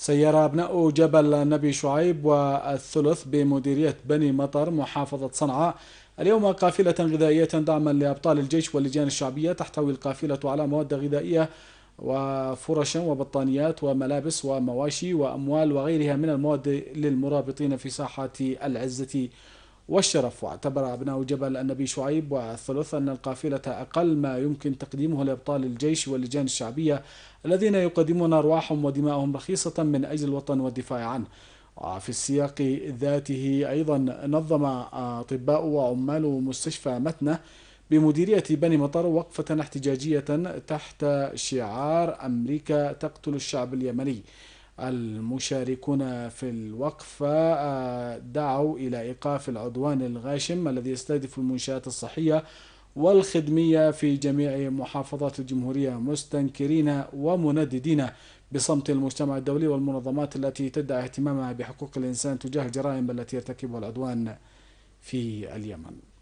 سيارة أبناء جبل نبي شعيب والثلث بمديرية بني مطر محافظة صنعاء اليوم قافلة غذائية دعما لأبطال الجيش واللجان الشعبية تحتوي القافلة على مواد غذائية وفرشا وبطانيات وملابس ومواشي وأموال وغيرها من المواد للمرابطين في ساحة العزة والشرف واعتبر أبناء جبل النبي شعيب والثلث أن القافلة أقل ما يمكن تقديمه لأبطال الجيش واللجان الشعبية الذين يقدمون أرواحهم ودماءهم رخيصة من أجل الوطن والدفاع عنه وفي السياق ذاته أيضا نظم أطباء وعمال مستشفى متنة بمديرية بني مطر وقفة احتجاجية تحت شعار أمريكا تقتل الشعب اليمني المشاركون في الوقف آه، دعوا إلى إيقاف العدوان الغاشم الذي يستهدف المنشآت الصحية والخدمية في جميع محافظات الجمهورية مستنكرين ومنددين بصمت المجتمع الدولي والمنظمات التي تدعي اهتمامها بحقوق الإنسان تجاه الجرائم التي يرتكبها العدوان في اليمن